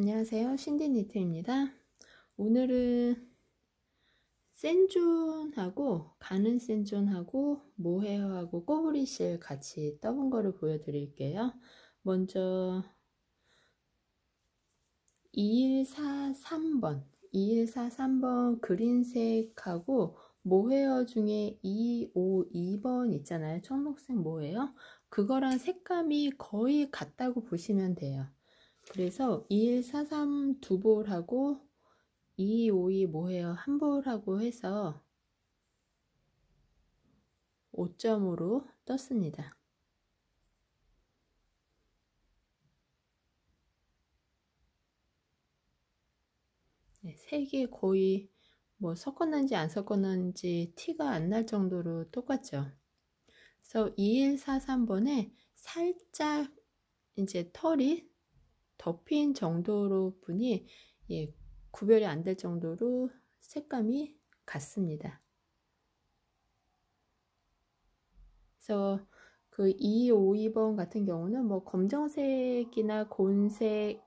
안녕하세요. 신디니트입니다. 오늘은 센존하고 가는 센존하고 모헤어하고 꼬부리실 같이 떠본 거를 보여드릴게요. 먼저 2143번 2143번 그린색하고 모헤어 중에 252번 있잖아요. 청록색 모헤어 그거랑 색감이 거의 같다고 보시면 돼요. 그래서 2143 두 볼하고 252 뭐해요한 볼하고 해서 5점으로 떴습니다. 네, 색이 거의 뭐 섞었는지 안 섞었는지 티가 안 날 정도로 똑같죠. 그래서 2143번에 살짝 이제 털이 덮인 정도로 뿐이 예, 구별이 안 될 정도로 색감이 같습니다. 그래서 그 2, 5, 2번 같은 경우는 뭐 검정색이나 곤색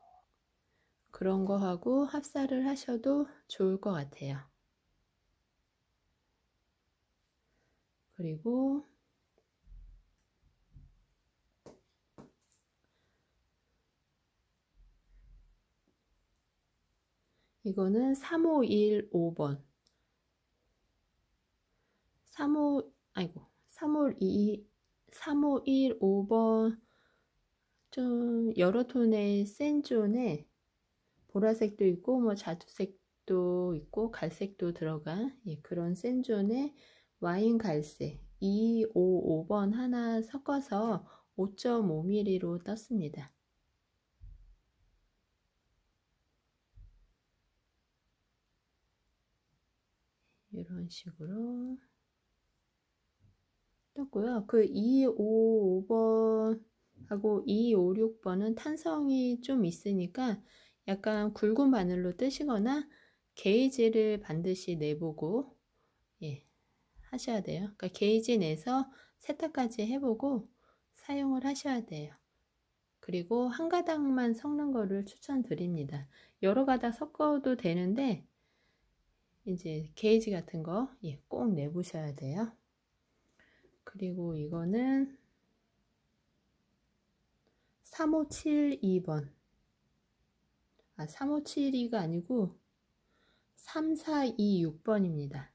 그런 거하고 합사를 하셔도 좋을 것 같아요. 그리고 이거는 3515번. 35, 아이고, 3 5 2 3515번. 좀 여러 톤의 센존에 보라색도 있고, 뭐 자두색도 있고, 갈색도 들어간 예, 그런 센존의 와인 갈색 255번 하나 섞어서 5.5mm로 떴습니다. 이런 식으로 떴고요. 그 2, 5, 5번 하고 2, 5, 6번은 탄성이 좀 있으니까 약간 굵은 바늘로 뜨시거나 게이지를 반드시 내보고 예, 하셔야 돼요. 그러니까 게이지 내서 세탁까지 해보고 사용을 하셔야 돼요. 그리고 한 가닥만 섞는 거를 추천드립니다. 여러 가닥 섞어도 되는데 이제 게이지 같은 거꼭 예, 내보셔야 돼요. 그리고 이거는 3572번 아 3572가 아니고 3426번입니다.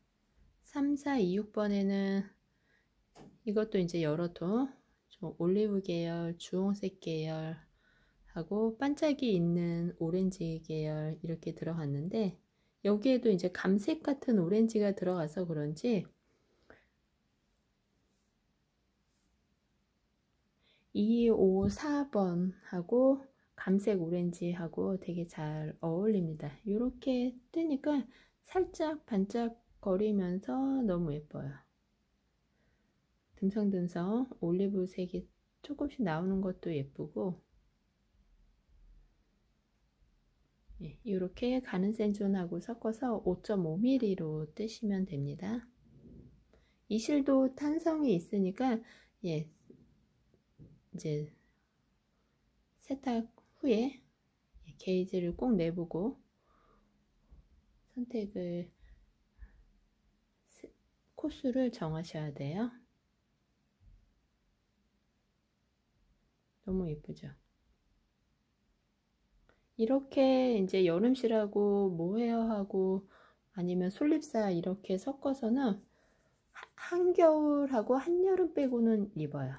3426번에는 이것도 이제 여러 통 올리브 계열, 주홍색 계열 하고 반짝이 있는 오렌지 계열 이렇게 들어갔는데 여기에도 이제 감색 같은 오렌지가 들어가서 그런지 2, 5, 4번하고 감색 오렌지하고 되게 잘 어울립니다. 이렇게 뜨니까 살짝 반짝거리면서 너무 예뻐요. 듬성듬성 올리브색이 조금씩 나오는 것도 예쁘고 이렇게 예, 가는 센존하고 섞어서 5.5mm로 뜨시면 됩니다. 이 실도 탄성이 있으니까 예, 이제 세탁 후에 게이지를 꼭 내보고 선택을 코스를 정하셔야 돼요. 너무 예쁘죠? 이렇게 이제 여름씨라고 모헤어하고 뭐 아니면 솔잎사 이렇게 섞어서는 한겨울하고 한여름 빼고는 입어요.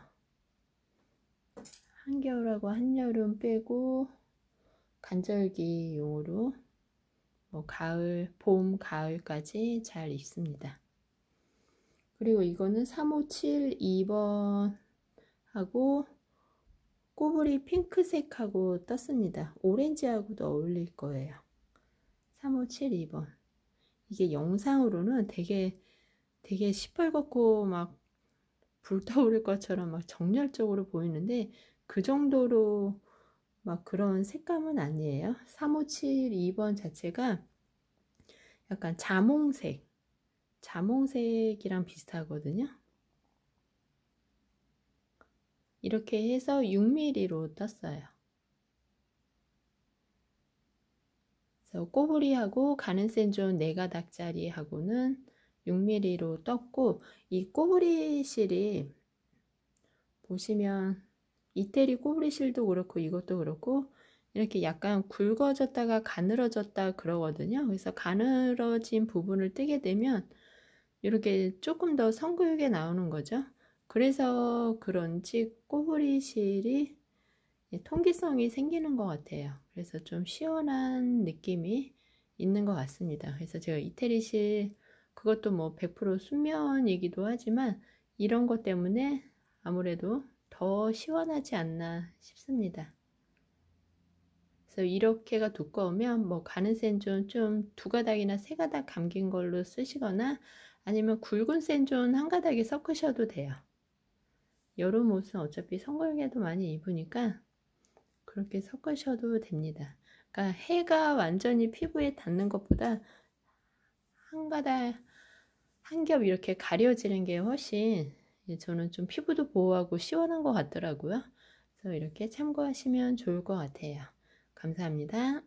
한겨울하고 한여름 빼고 간절기용으로 뭐 가을, 봄, 가을까지 잘 입습니다. 그리고 이거는 3572번하고 꼬불이 핑크색하고 떴습니다. 오렌지하고도 어울릴 거예요. 3572번 이게 영상으로는 되게 되게 시뻘겋고 막 불타오를 것처럼 막 정렬적으로 보이는데 그 정도로 막 그런 색감은 아니에요. 3572번 자체가 약간 자몽색 자몽색이랑 비슷하거든요. 이렇게 해서 6mm로 떴어요. 그래서 꼬부리하고 가는센존 4가닥짜리하고는 6mm로 떴고 이 꼬부리 실이 보시면 이태리 꼬부리 실도 그렇고 이것도 그렇고 이렇게 약간 굵어졌다가 가늘어졌다 그러거든요. 그래서 가늘어진 부분을 뜨게 되면 이렇게 조금 더 성교육에 나오는 거죠. 그래서 그런지 꼬부리실이 통기성이 생기는 것 같아요. 그래서 좀 시원한 느낌이 있는 것 같습니다. 그래서 제가 이태리실 그것도 뭐 100% 순면이기도 하지만 이런 것 때문에 아무래도 더 시원하지 않나 싶습니다. 그래서 이렇게가 두꺼우면 뭐 가는 센 존 좀 두 가닥이나 세 가닥 감긴 걸로 쓰시거나 아니면 굵은 센 존 한 가닥에 섞으셔도 돼요. 여름 옷은 어차피 성골개도 많이 입으니까 그렇게 섞으셔도 됩니다. 그러니까 해가 완전히 피부에 닿는 것보다 한 가닥 한 겹 이렇게 가려지는 게 훨씬 저는 좀 피부도 보호하고 시원한 것 같더라고요. 그래서 이렇게 참고하시면 좋을 것 같아요. 감사합니다.